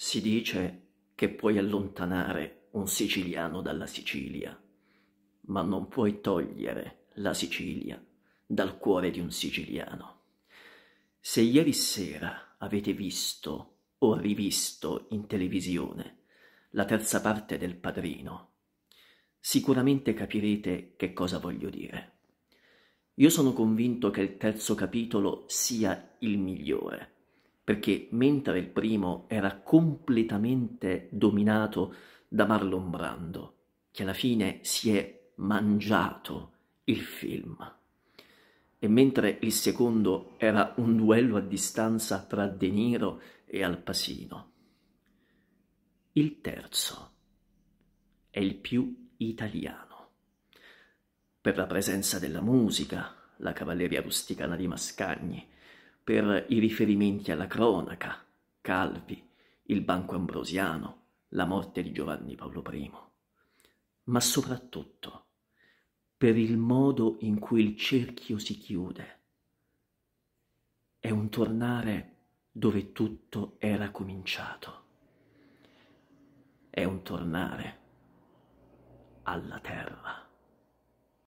Si dice che puoi allontanare un siciliano dalla Sicilia, ma non puoi togliere la Sicilia dal cuore di un siciliano. Se ieri sera avete visto o rivisto in televisione la terza parte del Padrino, sicuramente capirete che cosa voglio dire. Io sono convinto che il terzo capitolo sia il migliore perché mentre il primo era completamente dominato da Marlon Brando, che alla fine si è mangiato il film, e mentre il secondo era un duello a distanza tra De Niro e Al Pacino, il terzo è il più italiano, per la presenza della musica, la cavalleria rusticana di Mascagni, per i riferimenti alla cronaca, Calvi, il Banco Ambrosiano, la morte di Giovanni Paolo I, ma soprattutto per il modo in cui il cerchio si chiude. È un tornare dove tutto era cominciato. È un tornare alla terra.